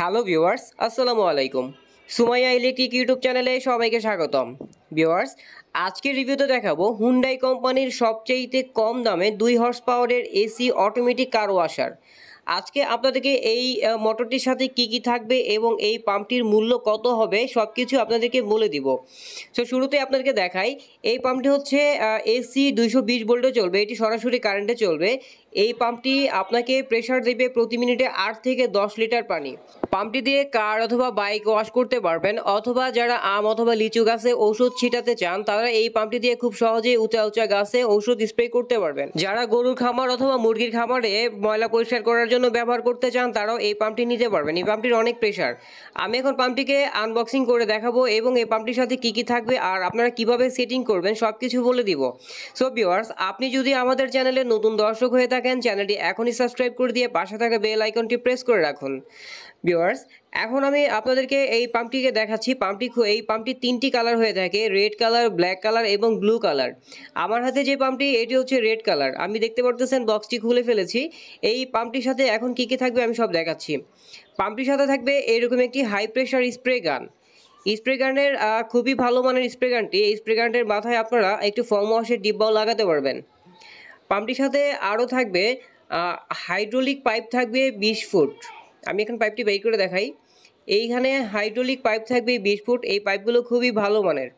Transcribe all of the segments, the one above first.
hello viewers আসসালামু আলাইকুম Sumaiya electric YouTube চ্যানেলে সবাইকে স্বাগতম ভিউয়ার্স আজকের রিভিউতে দেখাবো হুন্ডাই কোম্পানির সবচেয়েতে কম দামে দুই হর্স পাওয়ারের এসি অটোমেটিক কার ওয়াশার আজকে আপনাদেরকে এই মোটরটির সাথে কি কি থাকবে এবং এই পাম্পটির মূল্য কত হবে সব কিছু আপনাদেরকে বলে দিব সো শুরুতে আপনাদেরকে দেখাই এই পাম্পটি হচ্ছে এসি দুইশো বিশ ভোল্টে চলবে এটি সরাসরি কারেন্টে চলবে এই পাম্পটি আপনাকে প্রেশার দেবে প্রতি মিনিটে আট থেকে দশ লিটার পানি পাম্পটি দিয়ে কার অথবা বাইক ওয়াশ করতে পারবেন অথবা যারা আম অথবা লিচু গাছে ওষুধ ছিটাতে চান তারা এই পাম্পটি দিয়ে খুব সহজেই উঁচা উঁচা গাছে ওষুধ স্প্রে করতে পারবেন যারা গরুর খামার অথবা মুরগির খামারে ময়লা পরিষ্কার করার জন্য ব্যবহার করতে চান তারাও এই পাম্পটি নিতে পারবেন এই পাম্পটির অনেক প্রেশার আমি এখন পাম্পটিকে আনবক্সিং করে দেখাবো এবং এই পাম্পটির সাথে কি কি থাকবে আর আপনারা কিভাবে সেটিং করবেন সব কিছু বলে দিব সো ভিওয়ার্স আপনি যদি আমাদের চ্যানেলে নতুন দর্শক হয়ে থাকেন থাকেন চ্যানেলটি এখনই সাবস্ক্রাইব করে দিয়ে পাশে থাকা বেল আইকনটি প্রেস করে রাখুন ভিউয়ার্স এখন আমি আপনাদেরকে এই পাম্পটিকে দেখাচ্ছি পাম্পটি এই পাম্পটি তিনটি কালার হয়ে থাকে রেড কালার ব্ল্যাক কালার এবং ব্লু কালার আমার হাতে যে পাম্পটি এটি হচ্ছে রেড কালার আমি দেখতে পারতেছেন বক্সটি খুলে ফেলেছি এই পাম্পটির সাথে এখন কী কী থাকবে আমি সব দেখাচ্ছি পাম্পটির সাথে থাকবে এরকম একটি high pressure spray gun spray গানের খুবই ভালো মানের স্প্রে গানটি এই স্প্রে গানটির মাথায় আপনারা একটি ফর্ম ওয়াশের ডিব্বাও লাগাতে পারবেন পাম্পটির সাথে আরও থাকবে হাইড্রোলিক পাইপ থাকবে বিশ ফুট আমি এখন পাইপটি বের করে দেখাই এইখানে হাইড্রোলিক পাইপ থাকবে বিশ ফুট এই পাইপগুলো খুবই ভালো মানের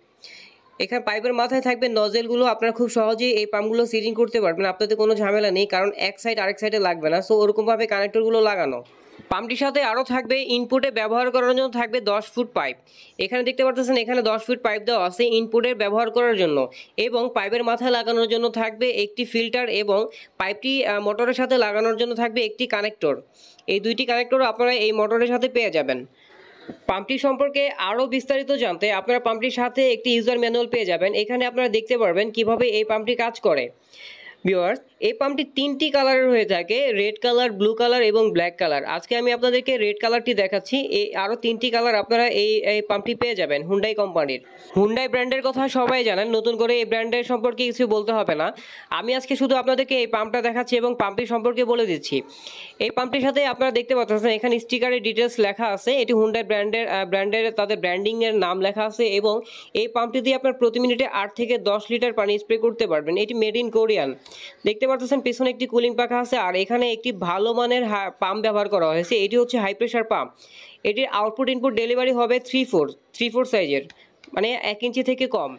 এখানে পাইপের মাথায় থাকবে নজেলগুলো আপনারা খুব সহজেই এই পাম্পগুলো সিটিং করতে পারবেন আপনাদের কোনো ঝামেলা নেই কারণ এক সাইড আরেক সাইডে লাগবে না সো ওরকমভাবে কানেক্টরগুলো লাগানো পাম্পটির সাথে আরও থাকবে ইনপুটে ব্যবহার করার জন্য থাকবে দশ ফুট পাইপ এখানে দেখতে পারতেছেন এখানে দশ ফুট পাইপ দেওয়া আছে ইনপুটের ব্যবহার করার জন্য এবং পাইপের মাথায় লাগানোর জন্য থাকবে একটি ফিল্টার এবং পাইপটি মোটরের সাথে লাগানোর জন্য থাকবে একটি কানেক্টর এই দুইটি কানেক্টর আপনারা এই মোটরের সাথে পেয়ে যাবেন পাম্পটি সম্পর্কে আরও বিস্তারিত জানতে আপনারা পাম্পটির সাথে একটি ইউজার ম্যানুয়াল পেয়ে যাবেন এখানে আপনারা দেখতে পারবেন কিভাবে এই পাম্পটি কাজ করে ভিওয়ার্স এই পাম্পটি তিনটি কালারের হয়ে থাকে রেড কালার ব্লু কালার এবং ব্ল্যাক কালার আজকে আমি আপনাদেরকে রেড কালারটি দেখাচ্ছি এই আরও তিনটি কালার আপনারা এই এই পাম্পটি পেয়ে যাবেন হুন্ডাই কোম্পানির হুন্ডাই ব্র্যান্ডের কথা সবাই জানেন নতুন করে এই ব্র্যান্ডের সম্পর্কে কিছু বলতে হবে না আমি আজকে শুধু আপনাদেরকে এই পাম্পটা দেখাচ্ছি এবং পাম্পটি সম্পর্কে বলে দিচ্ছি এই পাম্পটির সাথে আপনারা দেখতে পাচ্ছেন এখানে স্টিকারের ডিটেলস লেখা আছে এটি হুন্ডাই ব্র্যান্ডের ব্র্যান্ডের তাদের ব্র্যান্ডিংয়ের নাম লেখা আছে এবং এই পাম্পটি দিয়ে আপনার প্রতি মিনিটে আট থেকে দশ লিটার পানি স্প্রে করতে পারবেন এটি মেড ইন কোরিয়ান দেখতে পারতেছেন পেছনে একটি কুলিং পাখা আছে আর এখানে একটি ভালো মানের পাম্প ব্যবহার করা হয়েছে এটি হচ্ছে হাই প্রেশার পাম্প এটির আউটপুট ইনপুট ডেলিভারি হবে থ্রি ফোর থ্রি ফোর সাইজের মানে এক ইঞ্চি থেকে কম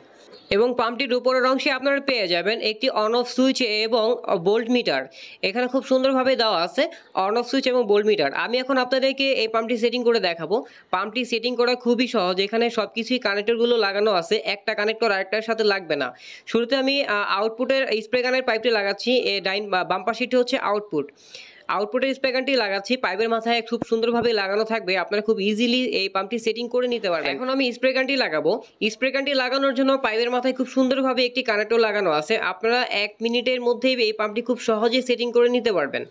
এবং পাম্পটির উপরের অংশে আপনারা পেয়ে যাবেন একটি অন অফ সুইচ এবং বোল্ট মিটার এখানে খুব সুন্দরভাবে দেওয়া আছে অন অফ সুইচ এবং বোল্ট মিটার আমি এখন আপনাদেরকে এই পাম্পটি সেটিং করে দেখাবো পাম্পটি সেটিং করা খুবই সহজ এখানে সব কিছুই কানেক্টরগুলো লাগানো আছে একটা কানেক্টর আরেকটার সাথে লাগবে না শুরুতে আমি আউটপুটের স্প্রে গানের পাইপটি লাগাচ্ছি এ ডাইন বাম্পার পাশেটি হচ্ছে আউটপুট আউটপুটের স্প্যাগানটি লাগাচ্ছি পাইপের মাথায় খুব সুন্দরভাবে লাগানো থাকবে আপনারা খুব ইজিলি এই পাম্পটি সেটিং করে নিতে পারবেন এখন আমি স্প্রে গানটি লাগাবো স্প্রে লাগানোর জন্য পাইপের মাথায় খুব সুন্দরভাবে একটি কানেক্টর লাগানো আছে আপনারা এক মিনিটের মধ্যেই এই পাম্পটি খুব সহজে সেটিং করে নিতে পারবেন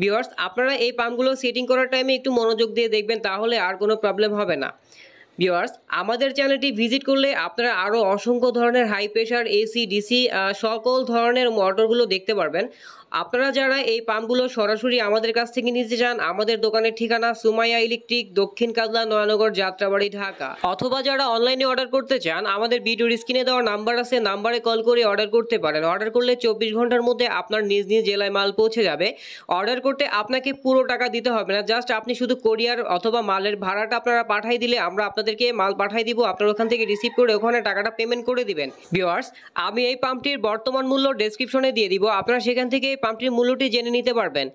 বিয়ার্স আপনারা এই পাম্পগুলো সেটিং করার টাইমে একটু মনোযোগ দিয়ে দেখবেন তাহলে আর কোনো প্রবলেম হবে না ভিউয়ার্স আমাদের চ্যানেলটি ভিজিট করলে আপনারা আরও অসংখ্য ধরনের হাই প্রেশার এসি ডিসি সকল ধরনের মোটরগুলো দেখতে পারবেন আপনারা যারা এই পাম্পগুলো সরাসরি আমাদের কাছ থেকে নিতে চান আমাদের দোকানের ঠিকানা সুমাইয়া ইলেকট্রিক দক্ষিণ কাজলা নয়ানগর যাত্রাবাড়ি ঢাকা অথবা যারা অনলাইনে অর্ডার করতে চান আমাদের ভিডিওর স্ক্রিনে দেওয়া নাম্বার আছে নাম্বারে কল করে অর্ডার করতে পারেন অর্ডার করলে চব্বিশ ঘন্টার মধ্যে আপনার নিজ নিজ জেলায় মাল পৌঁছে যাবে অর্ডার করতে আপনাকে পুরো টাকা দিতে হবে না জাস্ট আপনি শুধু কোরিয়ার অথবা মালের ভাড়াটা আপনারা পাঠাই দিলে আমরা আপনার আপনাদেরকে মাল পাঠাই দিব আপনার ওখান থেকে রিসিভ করে ওখানে টাকাটা পেমেন্ট করে দিবেন ভিওয়ার্স আমি এই পাম্পটির বর্তমান মূল্য ডেসক্রিপশনে দিয়ে দিব আপনারা সেখান থেকে এই পাম্পটির মূল্যটি জেনে নিতে পারবেন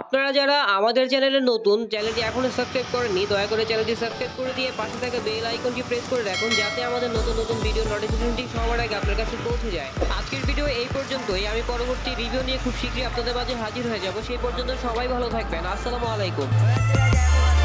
আপনারা যারা আমাদের চ্যানেলে নতুন চ্যানেলটি এখনও সাবস্ক্রাইব করেননি দয়া করে চ্যানেলটি সাবস্ক্রাইব করে দিয়ে পাশে থাকা বেল আইকনটি প্রেস করে রাখুন যাতে আমাদের নতুন নতুন ভিডিও নোটিফিকেশনটি সবার আগে আপনার কাছে পৌঁছে যায় আজকের ভিডিও এই পর্যন্তই আমি পরবর্তী রিভিউ নিয়ে খুব শীঘ্রই আপনাদের মাঝে হাজির হয়ে যাব সেই পর্যন্ত সবাই ভালো থাকবেন আসসালামু আলাইকুম